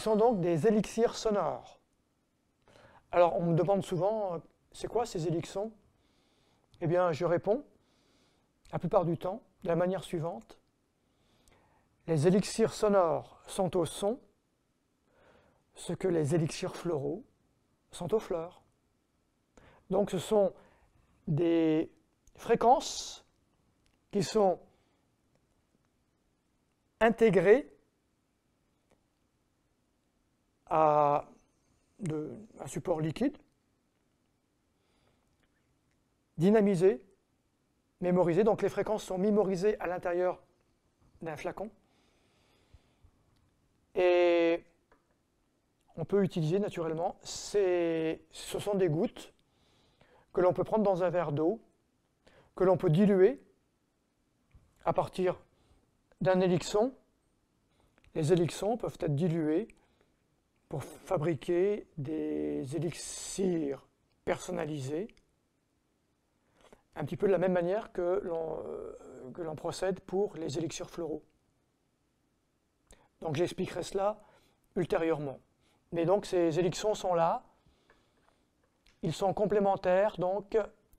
sont donc des élixirs sonores. Alors on me demande souvent, euh, c'est quoi ces élixirs Eh bien je réponds, la plupart du temps, de la manière suivante. Les élixirs sonores sont au son, ce que les élixirs floraux sont aux fleurs. Donc ce sont des fréquences qui sont intégrées à un support liquide, dynamisé, mémorisé. Donc les fréquences sont mémorisées à l'intérieur d'un flacon. Et on peut utiliser naturellement, ce sont des gouttes que l'on peut prendre dans un verre d'eau, que l'on peut diluer à partir d'un élixon. Les élixons peuvent être dilués pour fabriquer des élixirs personnalisés, un petit peu de la même manière euh, que l'on procède pour les élixirs floraux. Donc j'expliquerai cela ultérieurement. Mais donc ces élixirs sont là, ils sont complémentaires donc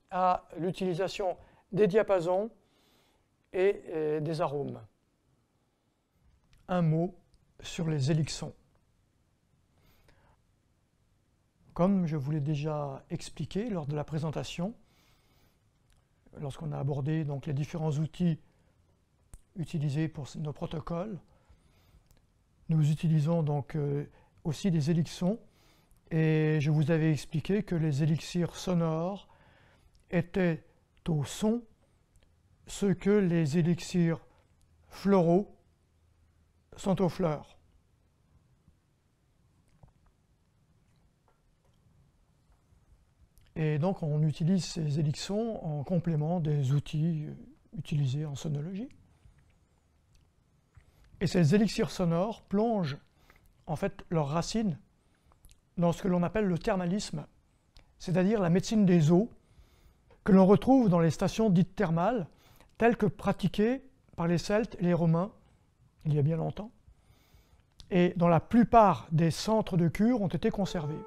à l'utilisation des diapasons et, des arômes. Un mot sur les élixirs. Comme je vous l'ai déjà expliqué lors de la présentation, lorsqu'on a abordé donc, les différents outils utilisés pour nos protocoles, nous utilisons donc euh, aussi des élixons et je vous avais expliqué que les élixirs sonores étaient au son ce que les élixirs floraux sont aux fleurs. Et donc on utilise ces élixons en complément des outils utilisés en sonologie. Et ces élixirs sonores plongent en fait leurs racines dans ce que l'on appelle le thermalisme, c'est-à-dire la médecine des eaux, que l'on retrouve dans les stations dites thermales, telles que pratiquées par les Celtes et les Romains il y a bien longtemps, et dont la plupart des centres de cure ont été conservés.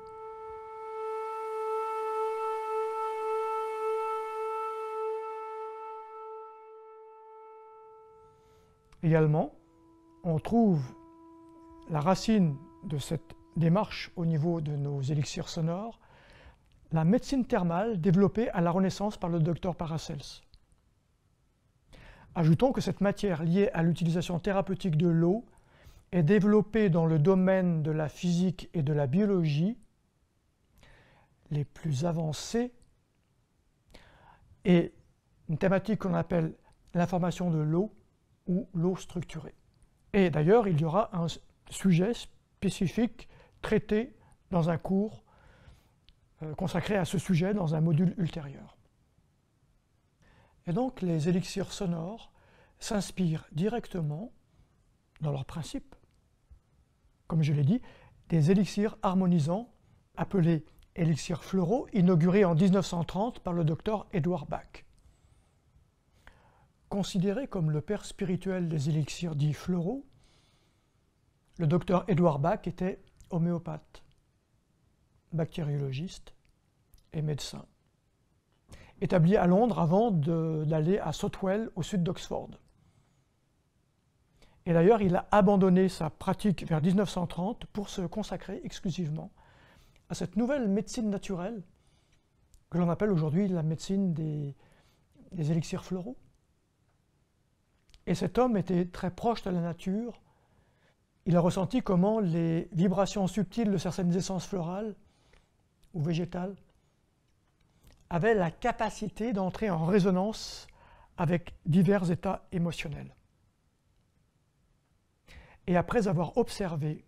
également, on trouve la racine de cette démarche au niveau de nos élixirs sonores, la médecine thermale développée à la Renaissance par le docteur Paracels. Ajoutons que cette matière liée à l'utilisation thérapeutique de l'eau est développée dans le domaine de la physique et de la biologie les plus avancés et une thématique qu'on appelle l'information de l'eau ou l'eau structurée. Et d'ailleurs, il y aura un sujet spécifique traité dans un cours euh, consacré à ce sujet dans un module ultérieur. Et donc, les élixirs sonores s'inspirent directement, dans leur principe, comme je l'ai dit, des élixirs harmonisants appelés élixirs floraux, inaugurés en 1930 par le docteur Edouard Bach. Considéré comme le père spirituel des élixirs dits floraux, le docteur Edouard Bach était homéopathe, bactériologiste et médecin, établi à Londres avant d'aller à Sotwell au sud d'Oxford. Et d'ailleurs, il a abandonné sa pratique vers 1930 pour se consacrer exclusivement à cette nouvelle médecine naturelle que l'on appelle aujourd'hui la médecine des, des élixirs floraux. Et cet homme était très proche de la nature. Il a ressenti comment les vibrations subtiles de certaines essences florales ou végétales avaient la capacité d'entrer en résonance avec divers états émotionnels. Et après avoir observé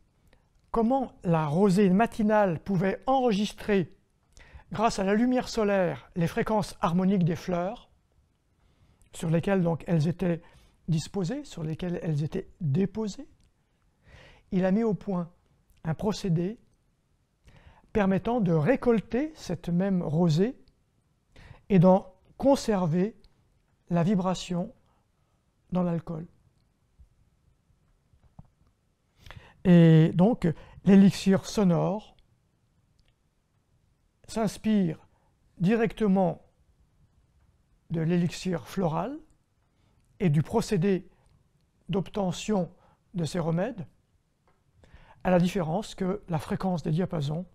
comment la rosée matinale pouvait enregistrer, grâce à la lumière solaire, les fréquences harmoniques des fleurs, sur lesquelles donc elles étaient disposées, sur lesquelles elles étaient déposées, il a mis au point un procédé permettant de récolter cette même rosée et d'en conserver la vibration dans l'alcool. Et donc, l'élixir sonore s'inspire directement de l'élixir floral et du procédé d'obtention de ces remèdes, à la différence que la fréquence des diapasons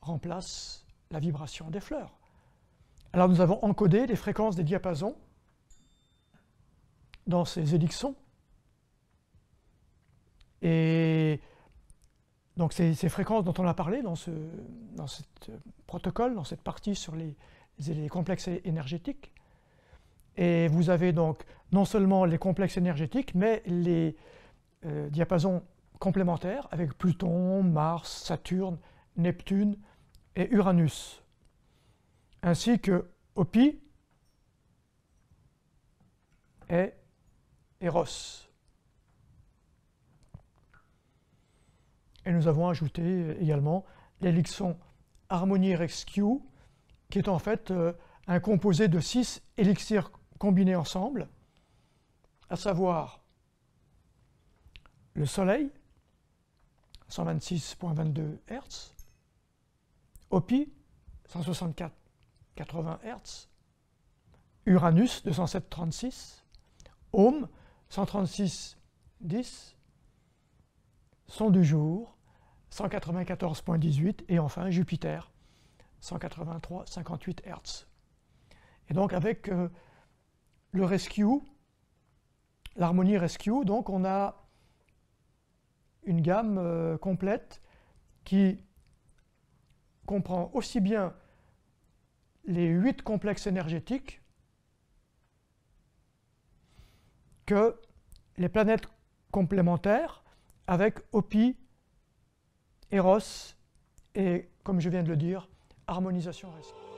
remplace la vibration des fleurs. Alors nous avons encodé les fréquences des diapasons dans ces élixons, Et donc ces, fréquences dont on a parlé dans ce dans protocole, dans cette partie sur les complexes énergétiques, et vous avez donc non seulement les complexes énergétiques, mais les euh, diapasons complémentaires avec Pluton, Mars, Saturne, Neptune et Uranus, ainsi que Opi et Eros. Et nous avons ajouté euh, également l'élixon Harmonie Rescue, qui est en fait euh, un composé de six élixirs combinés ensemble, à savoir le Soleil, 126.22 Hz, OPI, 164,80 Hz, Uranus, 207,36, Ohm, 136,10, Son du jour, 194,18 et enfin Jupiter, 183,58 Hz. Et donc avec euh, le rescue, l'harmonie rescue, donc on a une gamme euh, complète qui comprend aussi bien les huit complexes énergétiques que les planètes complémentaires avec Opi, Eros et, comme je viens de le dire, harmonisation rescue.